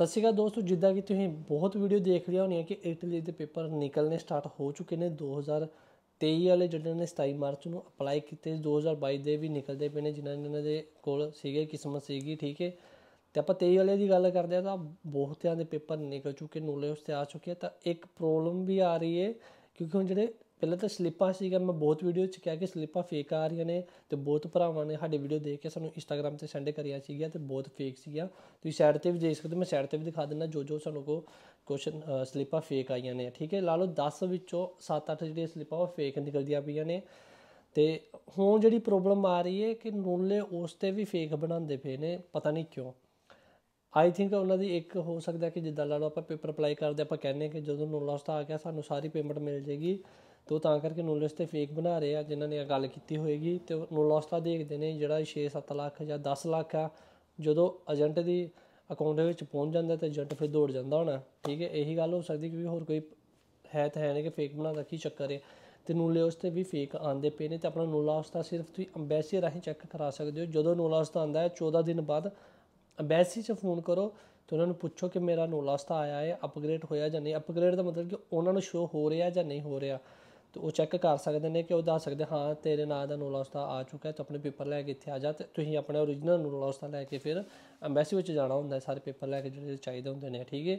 ਸਤਿ ਸ਼੍ਰੀ ਅਕਾਲ ਦੋਸਤੋ ਜਿੱਦਾਂ ਕਿ ਤੁਸੀਂ ਬਹੁਤ ਵੀਡੀਓ ਦੇਖ ਲਿਆ ਹੋਣੀ ਹੈ ਕਿ ਇਟਲੀ ਦੇ ਪੇਪਰ ਨਿਕਲਨੇ ਸਟਾਰਟ ਹੋ ਚੁੱਕੇ ਨੇ 2023 ਵਾਲੇ ਜਿਹੜੇ ਨੇ 27 ਮਾਰਚ ਨੂੰ ਅਪਲਾਈ ਕੀਤੇ 2022 ਦੇ ਵੀ ਨਿਕਲਦੇ ਪਏ ਨੇ ਜਿਨ੍ਹਾਂ ਇਹਨਾਂ ਦੇ ਕੋਲ ਸੀਗੇ ਕਿਸਮਤ ਸੀਗੀ ਠੀਕ ਹੈ ਤੇ ਆਪਾਂ 23 ਵਾਲੇ ਦੀ ਗੱਲ ਕਰਦੇ ਆ ਤਾਂ ਬਹੁਤਿਆਂ ਦੇ ਪੇਪਰ ਨਿਕਲ ਚੁੱਕੇ ਨੋਲੇ ਉਸ ਤੇ ਆ ਚੁੱਕੇ ਤਾਂ ਇੱਕ ਪ੍ਰੋਬਲਮ ਵੀ ਆ ਰਹੀ ਹੈ ਕਿਉਂਕਿ ਹੁਣ ਜਿਹੜੇ ਪਹਿਲਾਂ ਤਾਂ ਸਲਿੱਪਾ ਸੀਗਾ ਮੈਂ ਬਹੁਤ ਵੀਡੀਓ 'ਚ ਕਿਹਾ ਕਿ ਸਲਿੱਪਾ ਫੇਕ ਆ ਰਹੀਆਂ ਨੇ ਤੇ ਬਹੁਤ ਭਰਾਵਾਂ ਨੇ ਸਾਡੇ ਵੀਡੀਓ ਦੇਖ ਕੇ ਸਾਨੂੰ ਇੰਸਟਾਗ੍ਰam ਤੇ ਸੈਂਡ ਕਰਿਆ ਸੀਗਾ ਤੇ ਬਹੁਤ ਫੇਕ ਸੀਗਾ ਤੁਸੀਂ ਸਾਈਡ ਤੇ ਵੀ ਦੇਖ ਸਕਦੇ ਮੈਂ ਸਾਈਡ ਤੇ ਵੀ ਦਿਖਾ ਦਿੰਦਾ ਜੋ ਜੋ ਸਾਨੂੰ ਕੋ ਕੁਐਸਚਨ ਸਲਿੱਪਾ ਫੇਕ ਆਈਆਂ ਨੇ ਠੀਕ ਹੈ ਲਾ ਲਓ 10 ਵਿੱਚੋਂ 7-8 ਜਿਹੜੀਆਂ ਸਲਿੱਪਾ ਉਹ ਫੇਕ ਨਿਕਲਦੀਆਂ ਪਈਆਂ ਨੇ ਤੇ ਹੁਣ ਜਿਹੜੀ ਪ੍ਰੋਬਲਮ ਆ ਰਹੀ ਹੈ ਕਿ ਨੂਲੇ ਉਸ ਤੇ ਵੀ ਫੇਕ ਬਣਾਉਂਦੇ ਪਏ ਨੇ ਪਤਾ ਨਹੀਂ ਕਿਉਂ ਆਈ ਥਿੰਕ ਉਹਨਾਂ ਦੀ ਇੱਕ ਹੋ ਸਕਦਾ ਕਿ ਜਿੱਦਾਂ ਲਾ ਲਓ ਆਪਾਂ ਪੇਪਰ ਅਪਲਾਈ ਕਰਦੇ ਆਪਾਂ ਕਹਿੰਦੇ ਕਿ ਜਦੋਂ ਨੂਲਾ ਉਸਤਾ ਆ ਗਿਆ ਸਾਨੂੰ ਸਾਰੀ ਪੇਮੈਂਟ ਮਿਲ ਜੇਗੀ ਤੋ ਤਾਂ ਕਰਕੇ ਨੋਲਸ ਤੇ ਫੇਕ ਬਣਾ ਰਹੇ ਆ ਜਿਨ੍ਹਾਂ ਨੇ ਇਹ ਗੱਲ ਕੀਤੀ ਹੋਏਗੀ ਤੇ ਨੋਲਸ ਤਾਂ ਦੇਖਦੇ ਨੇ ਜਿਹੜਾ 6-7 ਲੱਖ ਜਾਂ 10 ਲੱਖ ਆ ਜਦੋਂ ਏਜੰਟ ਦੀ ਅਕਾਊਂਟ ਵਿੱਚ ਪਹੁੰਚ ਜਾਂਦਾ ਤੇ ਏਜੰਟ ਫਿਰ ਦੌੜ ਜਾਂਦਾ ਹੋਣਾ ਠੀਕ ਹੈ ਇਹੀ ਗੱਲ ਹੋ ਸਕਦੀ ਕਿਉਂਕਿ ਹੋਰ ਕੋਈ ਹੈ ਤਾਂ ਹੈ ਨਹੀਂ ਕਿ ਫੇਕ ਬਣਾਦਾ ਕੀ ਚੱਕਰ ਹੈ ਤੇ ਨੂਲਾਸ ਤੇ ਵੀ ਫੇਕ ਆਂਦੇ ਪਏ ਨੇ ਤੇ ਆਪਣਾ ਨੂਲਾਸ ਦਾ ਸਿਰਫ ਤੁਸੀਂ ਅੰਬੈਸੀ ਰਾਹੀਂ ਚੈੱਕ ਕਰਾ ਸਕਦੇ ਹੋ ਜਦੋਂ ਨੂਲਾਸ ਦਾ ਆਂਦਾ ਹੈ 14 ਦਿਨ ਬਾਅਦ ਅੰਬੈਸੀ 'ਚ ਫੋਨ ਕਰੋ ਤੇ ਉਹਨਾਂ ਨੂੰ ਪੁੱਛੋ ਕਿ ਮੇਰਾ ਨੂਲਾਸ ਦਾ ਆਇਆ ਹੈ ਅਪਗ੍ਰੇਡ ਹੋਇਆ ਜਾਂ ਨਹੀਂ ਅਪਗ੍ਰੇਡ ਦਾ ਮਤਲਬ ਕਿ ਉਹਨਾਂ ਨੂੰ ਸ਼ੋ ਹੋ ਰਿਹਾ ਜਾਂ ਨਹੀਂ ਹੋ ਰਿਹਾ ਤੇ ਉਹ ਚੈੱਕ ਕਰ ਸਕਦੇ ਨੇ ਕਿ ਉਹ ਦੱਸ ਸਕਦੇ ਹਾਂ ਤੇਰੇ ਨਾਂ ਦਾ ਨੋਲਾ ਉਸਤਾ ਆ ਚੁੱਕਾ ਹੈ ਤੇ ਆਪਣੇ ਪੇਪਰ ਲੈ ਕੇ ਇੱਥੇ ਆ ਜਾ ਤੇ ਤੁਸੀਂ ਆਪਣੇ origignal ਨੋਲਾ ਉਸਤਾ ਲੈ ਕੇ ਫਿਰ ਐਮਬੈਸੀ ਵਿੱਚ ਜਾਣਾ ਹੁੰਦਾ ਹੈ ਸਾਰੇ ਪੇਪਰ ਲੈ ਕੇ ਜਿਹੜੇ ਚਾਹੀਦੇ ਹੁੰਦੇ ਨੇ ਠੀਕ ਹੈ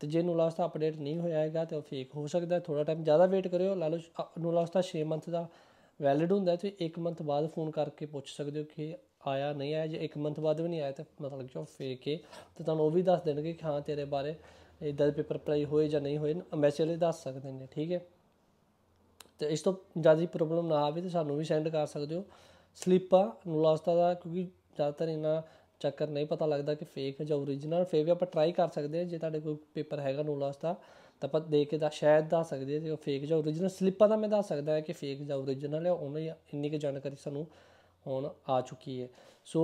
ਤੇ ਜੇ ਨੋਲਾ ਉਸਤਾ ਅਪਡੇਟ ਨਹੀਂ ਹੋਇਆ ਹੈਗਾ ਤੇ ਉਹ ਫੇਕ ਹੋ ਸਕਦਾ ਥੋੜਾ ਟਾਈਮ ਜ਼ਿਆਦਾ ਵੇਟ ਕਰਿਓ ਲਾ ਲਓ ਨੋਲਾ ਉਸਤਾ 6 ਮੰਥ ਦਾ ਵੈਲਿਡ ਹੁੰਦਾ ਤੇ 1 ਮੰਥ ਬਾਅਦ ਫੋਨ ਕਰਕੇ ਪੁੱਛ ਸਕਦੇ ਹੋ ਕਿ ਆਇਆ ਨਹੀਂ ਆਇਆ ਜੇ 1 ਮੰਥ ਬਾਅਦ ਵੀ ਨਹੀਂ ਆਇਆ ਤਾਂ ਮਤਲਬ ਕਿ ਉਹ ਫੇਕ ਹੈ ਤੇ ਤੁਹਾਨੂੰ ਉਹ ਵੀ ਦੱਸ ਦੇਣਗੇ ਕਿ ਹਾਂ ਤੇਰੇ ਬਾਰੇ ਇਦਾਂ ਦੇ ਪੇਪਰ ਅਪਲਾਈ ਹੋਏ ਜਾਂ ਨਹੀਂ ਹੋਏ ਐਮਬੈਸੀ ਵਾਲੇ ਦੱਸ ਸਕਦੇ ਨੇ ਠੀਕ ਹੈ ਤੇ ਇਸ ਤੋਂ ਜ਼ਿਆਦਾ ਪ੍ਰੋਬਲਮ ਨਾ ਆਵੇ ਤੇ ਸਾਨੂੰ ਵੀ ਸੈਂਡ ਕਰ ਸਕਦੇ ਹੋ ਸਲੀਪਾ ਨੁਲਾਸਤਾ ਦਾ ਕਿਉਂਕਿ ਜ਼ਿਆਦਾਤਰ ਇਹਨਾਂ ਚੱਕਰ ਨਹੀਂ ਪਤਾ ਲੱਗਦਾ ਕਿ ਫੇਕ ਹੈ ਜਾਂ origignal ਫੇਕ ਆਪਾਂ ਟਰਾਈ ਕਰ ਸਕਦੇ ਹਾਂ ਜੇ ਤੁਹਾਡੇ ਕੋਲ ਪੇਪਰ ਹੈਗਾ ਨੁਲਾਸਤਾ ਤਾਂ ਆਪਾਂ ਦੇਖ ਕੇ ਦਾ ਸ਼ਾਇਦ ਦੱਸ ਸਕਦੇ ਜੇ ਉਹ ਫੇਕ ਜਾਂ origignal ਸਲੀਪਾ ਦਾ ਮੈਂ ਦੱਸ ਸਕਦਾ ਹਾਂ ਕਿ ਫੇਕ ਜਾਂ origignal ਹੈ ਉਹਨਾਂ ਹੀ ਇੰਨੀ ਕੁ ਜਾਣਕਾਰੀ ਸਾਨੂੰ ਹੁਣ ਆ ਚੁੱਕੀ ਹੈ ਸੋ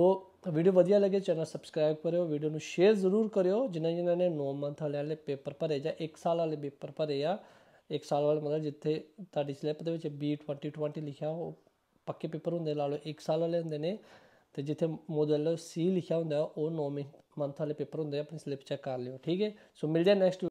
ਵੀਡੀਓ ਵਧੀਆ ਲੱਗੇ ਚੈਨਲ ਸਬਸਕ੍ਰਾਈਬ ਕਰਿਓ ਵੀਡੀਓ ਨੂੰ ਸ਼ੇਅਰ ਜ਼ਰੂਰ ਕਰਿਓ ਜਿਨ੍ਹਾਂ ਜਿਨ੍ਹਾਂ ਨੇ 9 ਮੰਥ ਵਾਲੇ ਪੇਪਰ ਭਰੇ ਜਾਂ 1 ਸਾਲ ਵਾਲੇ ਪੇਪਰ ਭਰੇ ਆ ਇੱਕ ਸਾਲ ਵਾਲਾ ਮਤਲਬ ਜਿੱਥੇ ਤੁਹਾਡੀ ਸਲਿੱਪ ਦੇ ਵਿੱਚ B2020 ਲਿਖਿਆ ਉਹ ਪੱਕੇ ਪੇਪਰ ਹੁੰਦੇ ਲਾ ਲਓ ਇੱਕ ਸਾਲ ਵਾਲੇ ਹੁੰਦੇ ਨੇ ਤੇ ਜਿੱਥੇ ਮੋਡਲ C ਲਿਖਿਆ ਹੁੰਦਾ ਉਹ 9 ਮੰਥ ਵਾਲੇ ਪੇਪਰ ਹੁੰਦੇ ਆਪਣੀ ਸਲਿੱਪ ਚੈੱਕ ਕਰ ਲਿਓ ਠੀਕ ਹੈ ਸੋ ਮਿਲਦੇ ਆ ਨੈਕਸਟ